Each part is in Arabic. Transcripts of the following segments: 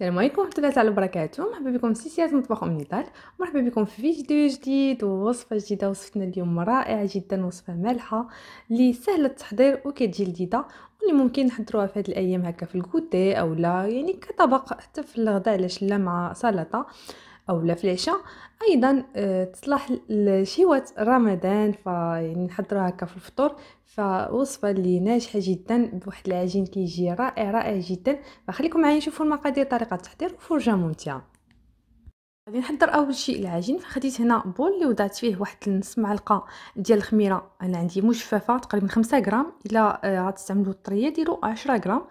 السلام عليكم ورحمه الله تعالى وبركاته مرحبا بكم في سياسه مطبخ ام نضال مرحبا بكم في فيديو جديد ووصفه جديده وصفتنا اليوم رائعه جدا وصفه مالحه اللي سهله التحضير وكتجي لذيذه واللي ممكن نحضروها في هاد الايام هكا في الكوتي اولا يعني كطبق حتى في الغداء علاش لا مع سلطه او لا فليشه ايضا آه، تصلح لشهوة رمضان فيعني نحضروها هكا في الفطور فوصفه اللي ناجحه جدا بواحد العجين كيجي رائع رائع جدا فخليكم معايا نشوفوا المقادير طريقه التحضير وفرجه ممتعه غادي نحضر اول شيء العجين فخديت هنا بول اللي وضعت فيه واحد نص معلقه ديال الخميره انا عندي مجففه تقريبا 5 غرام الا آه، غتستعملوا الطريه ديروا 10 غرام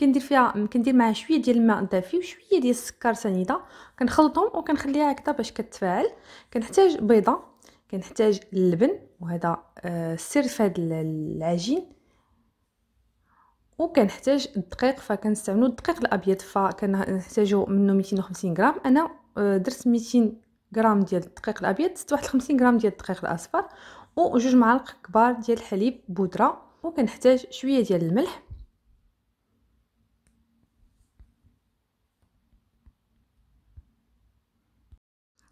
كندير فيها كندير معاها شويه ديال الماء دافي وشويه ديال السكر سنيده كنخلطهم وكنخليها هكذا باش كتفاعل كنحتاج بيضه كنحتاج اللبن وهذا آه، السر في هذا العجين وكنحتاج الدقيق فكنستعملو الدقيق الابيض فكنحتاجو منه 250 غرام انا آه، درت 200 غرام ديال الدقيق الابيض زدت واحد 50 غرام ديال الدقيق الاصفر وجوج معالق كبار ديال الحليب بودره وكنحتاج شويه ديال الملح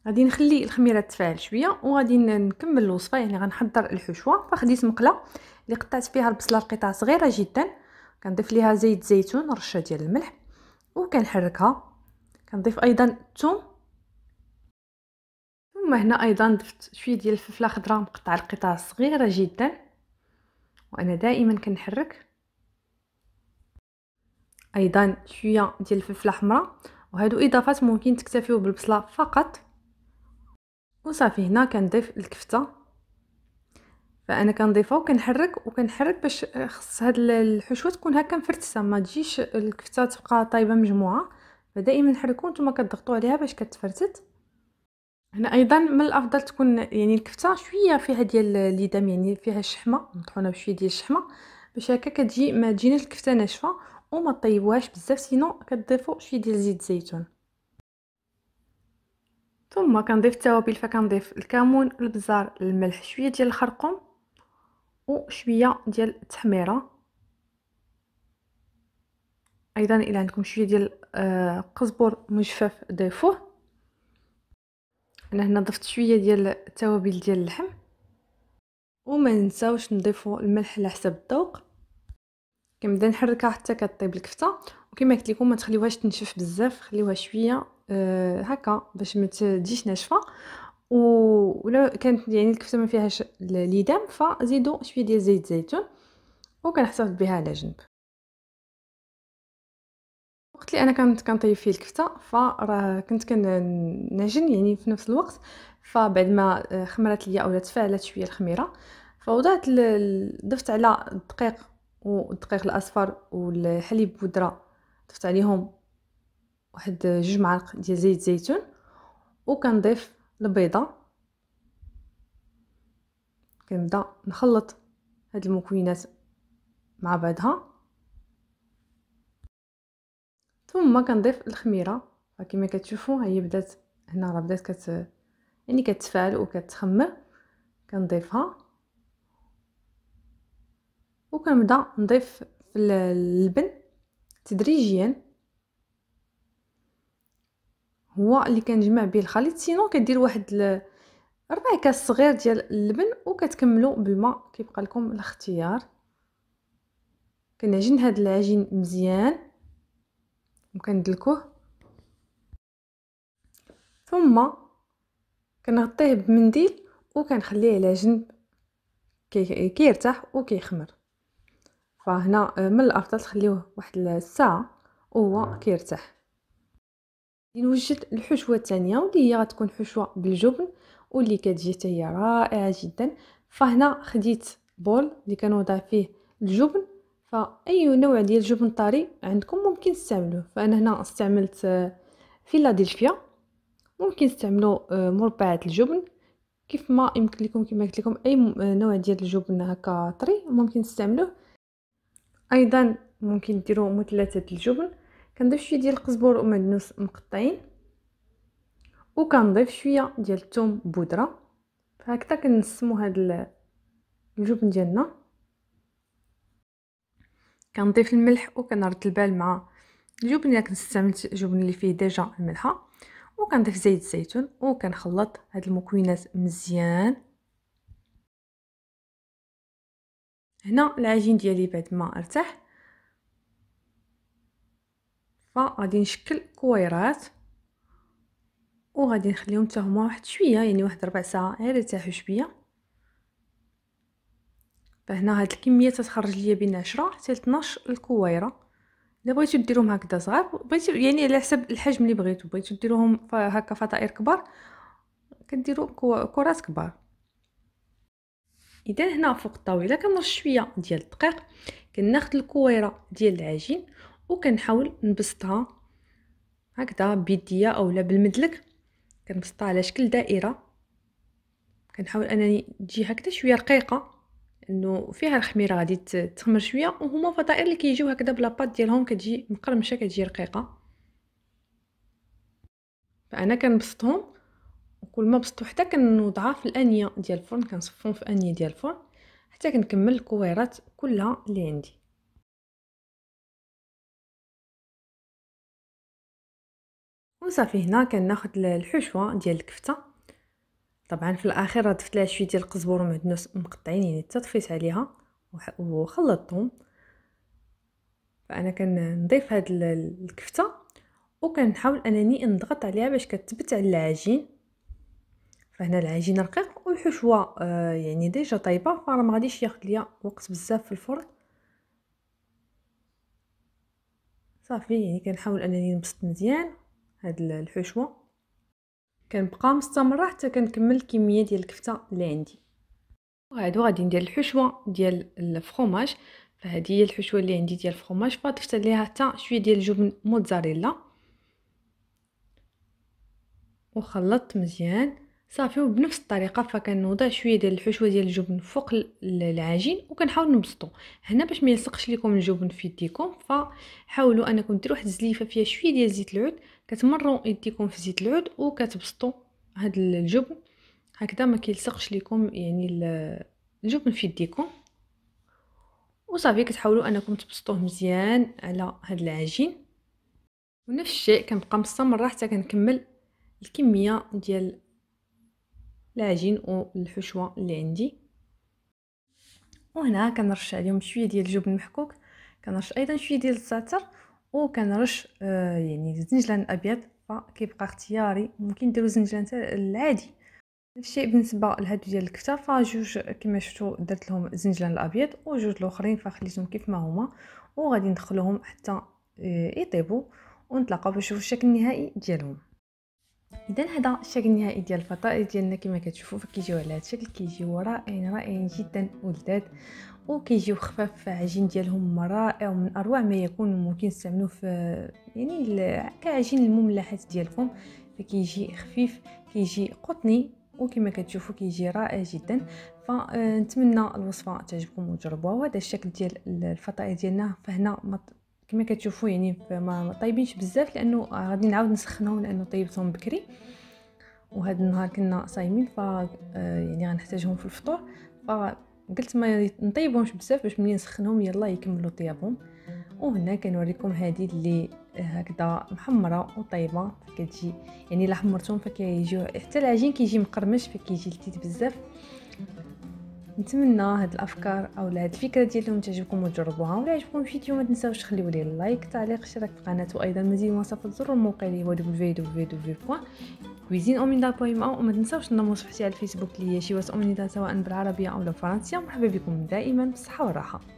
غادي نخلي الخميره تفاعل شويه وغادي نكمل الوصفه يعني غنحضر الحشوه فخديت مقله اللي قطعت فيها البصله لقطع صغيره جدا كنضيف ليها زيت زيتون رشه ديال الملح وكنحركها كنضيف ايضا الثوم ثم هنا ايضا ضفت شويه ديال الفلفله خضراء مقطعه لقطع صغيره جدا وانا دائما كنحرك ايضا شويه ديال الفلفله حمراء وهادو اضافات ممكن تكتفيو بالبصله فقط وصافي هنا كنضيف الكفته فانا كنضيفها وكنحرك وكنحرك باش خص هاد الحشوه تكون هكا مفرتسه ما تجيش الكفته تبقى طايبه مجموعه فدائما نحركو نتوما كتضغطوا عليها باش كتفرتت هنا ايضا من الافضل تكون يعني الكفته شويه فيها ديال الليدام يعني فيها الشحمه مطحونه بشويه ديال الشحمه باش هكا كتجي ما تجيناش الكفته ناشفه وما طيبوهاش بزاف سينو كتضيفوا شويه ديال زيت الزيتون ثم كنضيف التوابل فكنضيف الكمون البزار الملح شويه ديال الخرقوم وشويه ديال التحميره ايضا الى عندكم شويه ديال آه، قزبر مجفف ضيفوه انا هنا ضفت شويه ديال التوابل ديال اللحم وما ننساوش نضيفوا الملح على حسب الذوق كنبدا نحركها حتى كطيب الكفته وكما قلت لكم ما تخليوهاش تنشف بزاف خليوها شويه آه، هكا باش ما تجيش ناشفه ولا كانت يعني الكفته ما فيهاش ليدام فزيدوا شويه ديال زيت الزيتون وكنحتفظ بها على جنب الوقت اللي انا كنت كنطيب فيه الكفته فراه كنت كنعجن يعني في نفس الوقت فبعد ما آه، خمرت ليا اولا تفعلت شويه الخميره فوضعت ضفت على الدقيق والدقيق الاصفر والحليب بودره ضفت عليهم واحد جوج معالق ديال زيت زيتون وكنضيف البيضه كنبدا نخلط هاد المكونات مع بعضها ثم كنضيف الخميره كما كتشوفوا هي بدات هنا راه بدات كت يعني كتفعل وكتخمر كنضيفها وكنبدا نضيف اللبن تدريجيا هو اللي كنجمع به الخليط سينو كدير واحد ربع كاس صغير ديال اللبن وكتكملوا بالماء كيبقى لكم الاختيار كنعجن هاد العجين مزيان وكندلكوه ثم كنغطيه بمنديل وكنخليه على جنب كي كيرتاح وكيخمر فهنا من الافضل تخليوه واحد الساعه وهو كيرتاح نوجد الحشوه الثانيه واللي هي غتكون حشوه بالجبن واللي كتجي حتى هي رائعه جدا فهنا خديت بول اللي كنوضع فيه الجبن فاي نوع ديال الجبن طري عندكم ممكن تستعملوه فانا هنا استعملت آه، فيلادلفيا ممكن تستعملوا آه، مربعات الجبن كيف ما يمكن لكم كما قلت لكم اي آه، نوع ديال الجبن هكا طري ممكن تستعملوه ايضا ممكن ديروا مثلثات الجبن كنضيف شويه ديال القزبر ومعدنوس مقطعين وكنضيف شويه ديال الثوم بودره فهكذا كنسمو هاد الجبن ديالنا كنضيف الملح وكنرد البال مع الجبن الا كنت استعملت جبن اللي فيه ديجا الملحه وكنضيف زيت الزيتون وكنخلط هاد المكونات مزيان هنا العجين ديالي بعد ما ارتاح فغادي نشكل كويرات وغادي نخليهم حتى هما واحد شويه يعني واحد ربع ساعه غير يرتاحوا شويه فهنا هاد الكميه تتخرج ليا بين 10 حتى 12 الكويره الا بغيتو ديروهم هكذا صغار بغيتو يعني على حسب الحجم اللي بغيتو بغيتو ديروهم هكا فطائر كبار كديروا كرات كبار اذا هنا فوق الطاوله كنرش شويه ديال الدقيق كناخذ الكويره ديال العجين وكنحاول نبسطها هكذا بيديا اولا بالمدلك كنبسطها على شكل دائره كنحاول انني تجي هكذا شويه رقيقه انه فيها الخميره غادي تخمر شويه وهما فطائر اللي كيجيو هكذا بلاباط ديالهم كتجي مقرمشه كتجي رقيقه فانا كنبسطهم وكل ما بسطو حتى كنوضعها في الانيه ديال الفرن كنصفهم في انيه ديال الفرن حتى كنكمل الكويرات كلها اللي عندي وصافي هنا كناخذ الحشوه ديال الكفته طبعا في الاخير ضفت لها شويه ديال القزبر ومعدنوس مقطعين يعني تطفيت عليها وخلطتهم فانا كنضيف هاد الكفته وكنحاول انني نضغط عليها باش كتثبت على العجين فهنا العجين رقيق والحشوه آه يعني ديجا طايبه فراه ما غاديش ياخذ ليا وقت بزاف في الفرن صافي يعني كنحاول انني نبسط مزيان هاد الحشوه كنبقى مستمره حتى كنكمل الكميه ديال الكفته اللي عندي وهادو غادي ندير الحشوه ديال الفخوماج فهادي هي الحشوه اللي عندي ديال الفرomage فضفت ليها حتى شويه ديال الجبن موتزاريلا وخلطت مزيان صافي وبنفس الطريقه فكنوضع شويه ديال الحشوه ديال الجبن فوق العجين وكنحاول نبسطو هنا باش ما يلصقش لكم الجبن في يديكم فحاولوا انكم ديروا واحد الزليفه فيها شويه ديال زيت العود كتمروا يديكم في زيت العود وكتبسطوا هاد الجبن هكذا ما كيلصقش لكم يعني الجبن في يديكم وصافي كتحاولوا انكم تبسطوه مزيان على هاد العجين ونفس الشيء كنبقى مستمره حتى كنكمل الكميه ديال العجين والحشوه اللي عندي وهنا كنرش عليهم شويه ديال الجبن المحكوك كنرش ايضا شويه ديال الزعتر وكنرش آه يعني الزنجلان الابيض فكيبقى اختياري ممكن ديروا الزنجلان العادي نفس الشيء بالنسبه لهادو ديال الكفته فجوج كما شفتوا درت لهم الزنجلان الابيض وجوج الاخرين فخليتهم كيف ما هما وغادي ندخلوهم حتى آه، يطيبوا ونتلاقاو باش نشوف الشكل النهائي ديالهم اذا هذا الشكل النهائي ديال الفطائر ديالنا كما كتشوفوا فكيجيو على هذا الشكل كيجيو رائعين رائعين جدا ولذات وكيجيو خفاف عجين ديالهم رائع ومن اروع ما يكون ممكن تستعملوه في يعني كعجين المملحات ديالكم فكيجي خفيف كيجي قطني وكما كتشوفوا كيجي رائع جدا فنتمنى الوصفه تعجبكم وتجربوها وهذا الشكل ديال الفطائر ديالنا فهنا كما كتشوفوا يعني ما طيبينش بزاف لانه غادي نعاود نسخنهم لانه طيبتهم بكري وهذا النهار كنا صايمين ف آه، يعني غنحتاجهم في الفطور فقلت ما نطيبهمش بزاف باش ملي نسخنهم يلا يكملوا طيابهم وهنا كنوريكم هذه اللي هكذا محمره وطيبه كتجي يعني الا حمرتهم فكيجيو حتى العجين كيجي مقرمش فكيجي لذيذ بزاف نتمنى هاد الافكار او هاد الفكره ديالهم تعجبكم وتجربوها ولا عجبكم الفيديو ما تنساوش تخليو لي لايك تعليق اشتراك في القناه وايضا مزيد من الوصفات زوروا الموقع اللي هو www.cuisineomida.ma وما تنساوش تنضموا صفحتي على الفيسبوك اللي هي شيوات اومنيدا سواء بالعربيه او بالفرنسيه مرحبا بكم دائما بالصحه والراحه